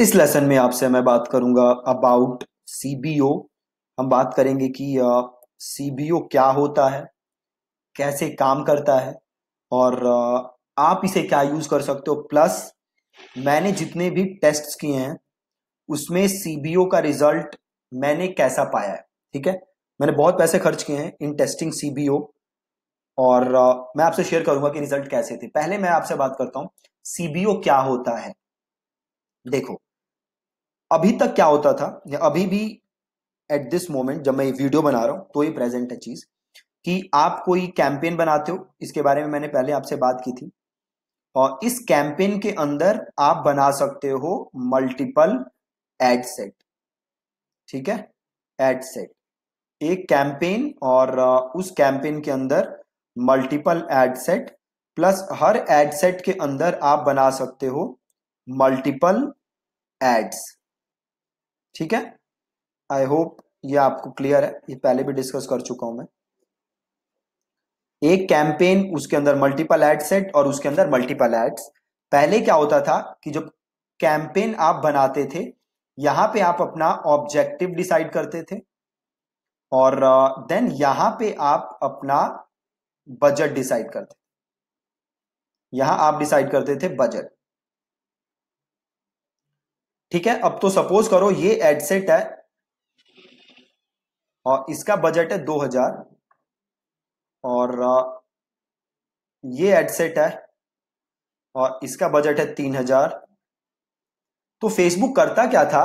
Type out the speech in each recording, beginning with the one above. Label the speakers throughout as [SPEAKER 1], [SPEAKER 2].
[SPEAKER 1] इस लेसन में आपसे मैं बात करूंगा अबाउट सीबीओ हम बात करेंगे कि सीबीओ uh, क्या होता है कैसे काम करता है और uh, आप इसे क्या यूज कर सकते हो प्लस मैंने जितने भी टेस्ट किए हैं उसमें सीबीओ का रिजल्ट मैंने कैसा पाया है ठीक है मैंने बहुत पैसे खर्च किए हैं इन टेस्टिंग सीबीओ और uh, मैं आपसे शेयर करूंगा कि रिजल्ट कैसे थे पहले मैं आपसे बात करता हूं सीबीओ क्या होता है देखो अभी तक क्या होता था या अभी भी एट दिस मोमेंट जब मैं वीडियो बना रहा हूँ तो ये प्रेजेंट है चीज़ कि आप कोई कैंपेन बनाते हो इसके बारे में मैंने पहले आपसे बात की थी और इस कैंपेन के अंदर आप बना सकते हो मल्टीपल एड सेट ठीक है एड सेट एक कैंपेन और uh, उस कैंपेन के अंदर मल्टीपल एड सेट प्लस हर एड सेट के अंदर आप बना सकते हो मल्टीपल एड्स ठीक है आई होप ये आपको क्लियर है ये पहले भी डिस्कस कर चुका हूं मैं एक कैंपेन उसके अंदर मल्टीपल एड सेट और उसके अंदर मल्टीपल एड्स पहले क्या होता था कि जब कैंपेन आप बनाते थे यहां पे आप अपना ऑब्जेक्टिव डिसाइड करते थे और देन uh, यहां पे आप अपना बजट डिसाइड करते यहां आप डिसाइड करते थे बजट ठीक है अब तो सपोज करो ये एडसेट है और इसका बजट है 2000 और ये एडसेट है और इसका बजट है 3000 तो फेसबुक करता क्या था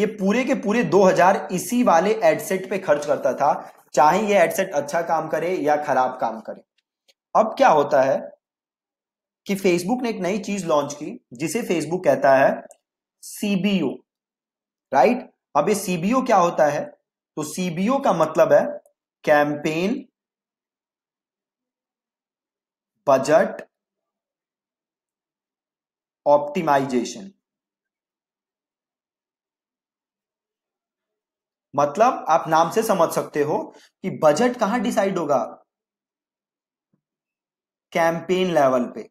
[SPEAKER 1] ये पूरे के पूरे 2000 इसी वाले एडसेट पे खर्च करता था चाहे ये एडसेट अच्छा काम करे या खराब काम करे अब क्या होता है कि फेसबुक ने एक नई चीज लॉन्च की जिसे फेसबुक कहता है सीबीओ राइट अब ये सीबीओ क्या होता है तो सीबीओ का मतलब है कैंपेन बजट ऑप्टिमाइजेशन मतलब आप नाम से समझ सकते हो कि बजट कहां डिसाइड होगा कैंपेन लेवल पे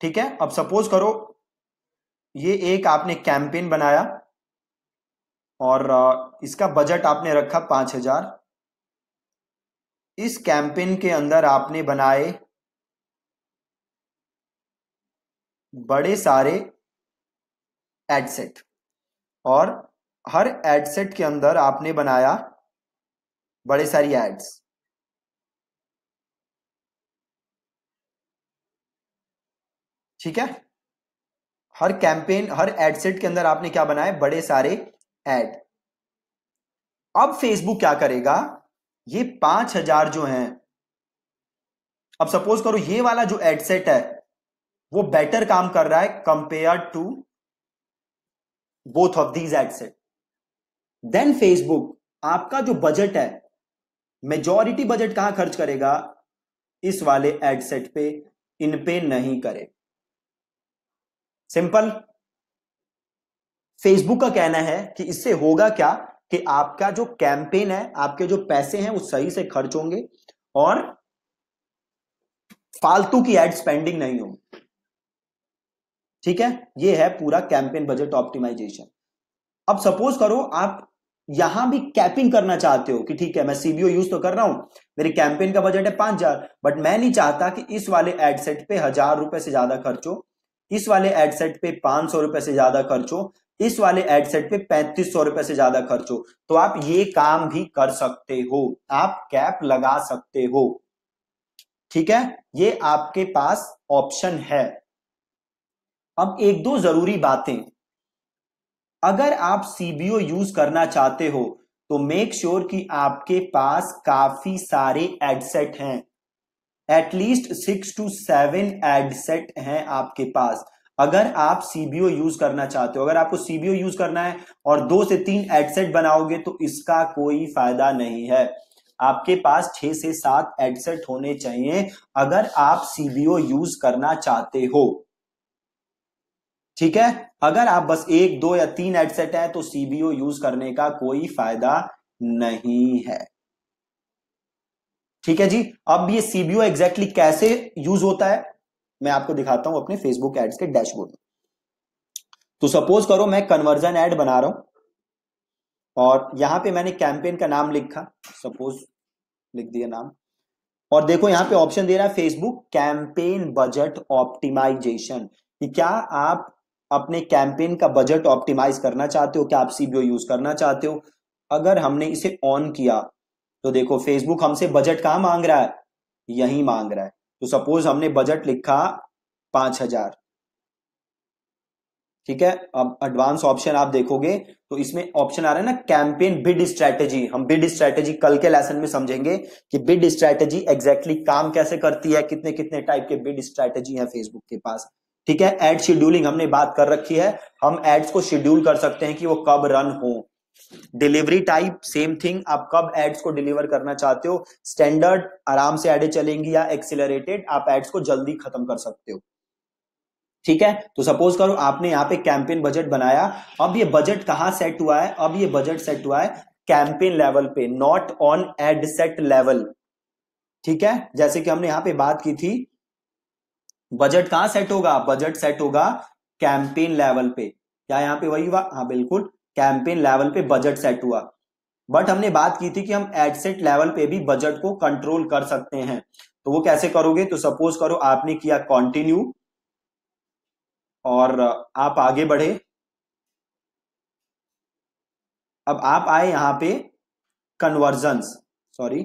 [SPEAKER 1] ठीक है अब सपोज करो ये एक आपने कैंपेन बनाया और इसका बजट आपने रखा पांच हजार इस कैंपेन के अंदर आपने बनाए बड़े सारे एडसेट और हर एडसेट के अंदर आपने बनाया बड़े सारी एड्स ठीक है हर कैंपेन हर एडसेट के अंदर आपने क्या बनाए बड़े सारे एड अब फेसबुक क्या करेगा ये पांच हजार जो हैं अब सपोज करो ये वाला जो एडसेट है वो बेटर काम कर रहा है compare to both of these ad set then Facebook आपका जो बजट है मेजॉरिटी बजट कहां खर्च करेगा इस वाले एडसेट पे इन पे नहीं करेगा सिंपल फेसबुक का कहना है कि इससे होगा क्या कि आपका जो कैंपेन है आपके जो पैसे हैं वो सही से खर्च होंगे और फालतू की एड स्पेंडिंग नहीं होगी ठीक है ये है पूरा कैंपेन बजट ऑप्टिमाइजेशन अब सपोज करो आप यहां भी कैपिंग करना चाहते हो कि ठीक है मैं सीबीओ यूज तो कर रहा हूं मेरी कैंपेन का बजट है पांच हजार बट मैं नहीं चाहता कि इस वाले एडसेट पे हजार रुपए से ज्यादा खर्च हो इस वाले एडसेट पे पांच सौ रुपए से ज्यादा खर्चो इस वाले एडसेट पे पैंतीस सौ रुपए से ज्यादा खर्चो तो आप ये काम भी कर सकते हो आप कैप लगा सकते हो ठीक है ये आपके पास ऑप्शन है अब एक दो जरूरी बातें अगर आप सीबीओ यूज करना चाहते हो तो मेक श्योर sure कि आपके पास काफी सारे एडसेट हैं at least six to seven ad set हैं आपके पास अगर आप सीबीओ यूज करना चाहते हो अगर आपको सीबीओ यूज करना है और दो से तीन एडसेट बनाओगे तो इसका कोई फायदा नहीं है आपके पास छह से सात एडसेट होने चाहिए अगर आप सीबीओ यूज करना चाहते हो ठीक है अगर आप बस एक दो या तीन एडसेट है तो सीबीओ यूज करने का कोई फायदा नहीं है ठीक है जी अब ये सीबीओ एग्जैक्टली कैसे यूज होता है मैं आपको दिखाता हूं अपने फेसबुक एड्स के डैशबोर्ड में तो सपोज करो मैं कन्वर्जन एड बना रहा हूं और यहां पे मैंने कैंपेन का नाम लिखा सपोज लिख दिया नाम और देखो यहां पे ऑप्शन दे रहा है फेसबुक कैंपेन बजट ऑप्टिमाइजेशन कि क्या आप अपने कैंपेन का बजट ऑप्टिमाइज करना चाहते हो क्या आप सीबीओ यूज करना चाहते हो अगर हमने इसे ऑन किया तो देखो फेसबुक हमसे बजट कहाँ मांग रहा है यही मांग रहा है तो सपोज हमने बजट लिखा पांच हजार ठीक है अब एडवांस ऑप्शन आप देखोगे तो इसमें ऑप्शन आ रहा है ना कैंपेन बिड स्ट्रैटेजी हम बिड स्ट्रैटेजी कल के लेसन में समझेंगे कि बिड स्ट्रैटेजी एग्जैक्टली काम कैसे करती है कितने कितने टाइप के बिड स्ट्रैटेजी है फेसबुक के पास ठीक है एड शेड्यूलिंग हमने बात कर रखी है हम एड्स को शेड्यूल कर सकते हैं कि वो कब रन हो डिलीवरी टाइप सेम थिंग आप कब एड्स को डिलीवर करना चाहते हो स्टैंडर्ड आराम से एडे चलेंगी या एक्सिलरेटेड आप एड्स को जल्दी खत्म कर सकते हो ठीक है तो सपोज करो आपने यहाँ पे कैंपेन बजट बनाया अब ये बजट कहाँ सेट हुआ है अब ये बजट सेट हुआ है कैंपेन लेवल पे not on ad set level ठीक है जैसे कि हमने यहां पे बात की थी बजट कहां सेट होगा बजट सेट होगा कैंपेन लेवल पे क्या यहां पे वही हुआ हाँ बिल्कुल कैंपेन लेवल पे बजट सेट हुआ बट हमने बात की थी कि हम एडसेट लेवल पे भी बजट को कंट्रोल कर सकते हैं तो वो कैसे करोगे तो सपोज करो आपने किया कंटिन्यू और आप आगे बढ़े अब आप आए यहां पे conversions sorry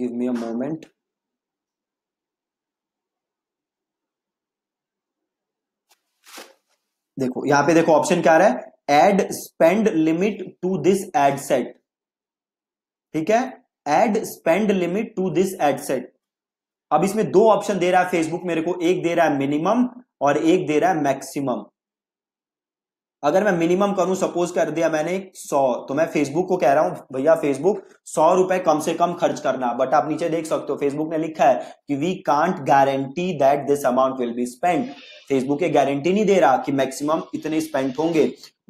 [SPEAKER 1] give me a moment देखो यहां पे देखो ऑप्शन क्या आ रहा है ad spend limit to this ad set ठीक है ad spend limit to this ad set अब इसमें दो ऑप्शन दे रहा है फेसबुक मेरे को एक दे रहा है मिनिमम और एक दे रहा है मैक्सिमम अगर मैं मिनिमम करूं सपोज कर दिया मैंने सौ तो मैं फेसबुक को कह रहा हूं भैया फेसबुक सौ रुपए कम से कम खर्च करना बट आप नीचे देख सकते हो फेसबुक ने लिखा है कि we can't guarantee that this amount will be spend Facebook ये गारंटी नहीं दे रहा कि मैक्सिमम इतने स्पेंड होंगे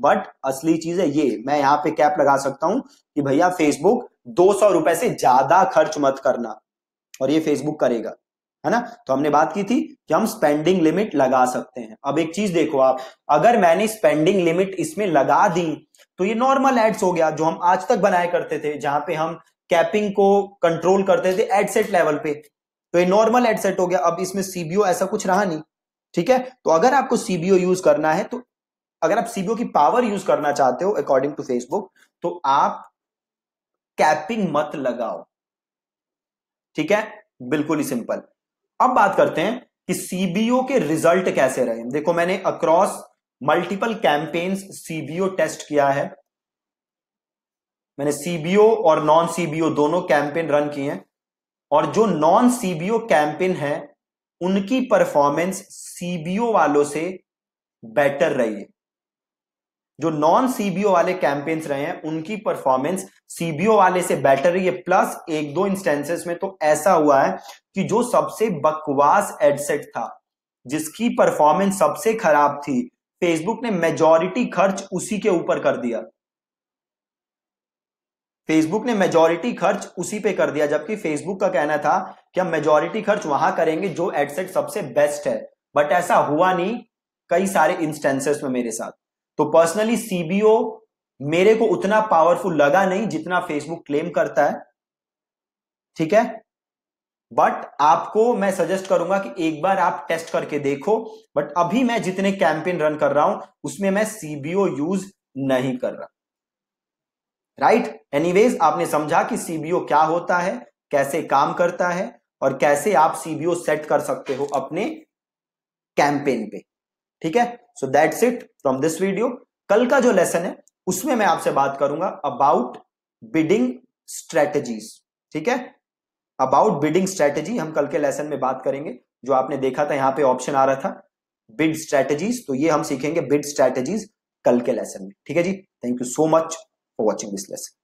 [SPEAKER 1] बट असली चीज है ये मैं यहाँ पे कैप लगा सकता हूं कि भैया फेसबुक दो सौ रुपए से ज्यादा खर्च मत करना और ये फेसबुक करेगा है ना तो हमने बात की थी कि हम स्पेंडिंग लिमिट लगा सकते हैं अब एक चीज देखो आप अगर मैंने स्पेंडिंग लिमिट इसमें लगा दी तो ये नॉर्मल एड्स हो गया जो हम आज तक बनाए करते थे जहां पे हम कैपिंग को कंट्रोल करते थे एडसेट लेवल पे तो ये नॉर्मल एडसेट हो गया अब इसमें सीबीओ ऐसा कुछ रहा नहीं ठीक है तो अगर आपको सीबीओ यूज करना है तो अगर आप सीबीओ की पावर यूज करना चाहते हो अकॉर्डिंग टू फेसबुक तो आप कैपिंग मत लगाओ ठीक है बिल्कुल ही सिंपल अब बात करते हैं कि सीबीओ के रिजल्ट कैसे रहे देखो मैंने across multiple campaigns CBO test किया है मैंने सीबीओ और नॉन सीबीओ दोनों कैंपेन रन किए हैं और जो नॉन सीबीओ कैंपेन है उनकी परफॉर्मेंस सीबीओ वालों से बेटर रही है जो नॉन सीबीओ वाले कैंपेन्स रहे हैं उनकी परफॉर्मेंस सीबीओ वाले से बेटर रही है प्लस एक दो इंस्टेंसेस में तो ऐसा हुआ है कि जो सबसे बकवास एडसेट था जिसकी परफॉर्मेंस सबसे खराब थी फेसबुक ने मेजॉरिटी खर्च उसी के ऊपर कर दिया फेसबुक ने मेजॉरिटी खर्च उसी पे कर दिया जबकि फेसबुक का कहना था कि हम मेजॉरिटी खर्च वहां करेंगे जो एडसेट सबसे बेस्ट है बट ऐसा हुआ नहीं कई सारे इंस्टेंसेस में मेरे साथ तो पर्सनली सीबीओ मेरे को उतना पावरफुल लगा नहीं जितना फेसबुक क्लेम करता है ठीक है बट आपको मैं सजेस्ट करूंगा कि एक बार आप टेस्ट करके देखो बट अभी मैं जितने कैंपेन रन कर रहा हूं उसमें मैं सीबीओ यूज नहीं कर रहा राइट एनीवेज आपने समझा कि सीबीओ क्या होता है कैसे काम करता है और कैसे आप सीबीओ सेट कर सकते हो अपने कैंपेन पे ठीक है so that's it from this video कल का जो लेसन है उसमें मैं आपसे बात करूंगा अबाउट बिडिंग स्ट्रेटजीज ठीक है अबाउट बिडिंग स्ट्रेटेजी हम कल के लेसन में बात करेंगे जो आपने देखा था यहां पे ऑप्शन आ रहा था बिड स्ट्रेटेजीज तो ये हम सीखेंगे बिड स्ट्रेटेजीज कल के लेसन में ठीक है जी thank you so much for watching this lesson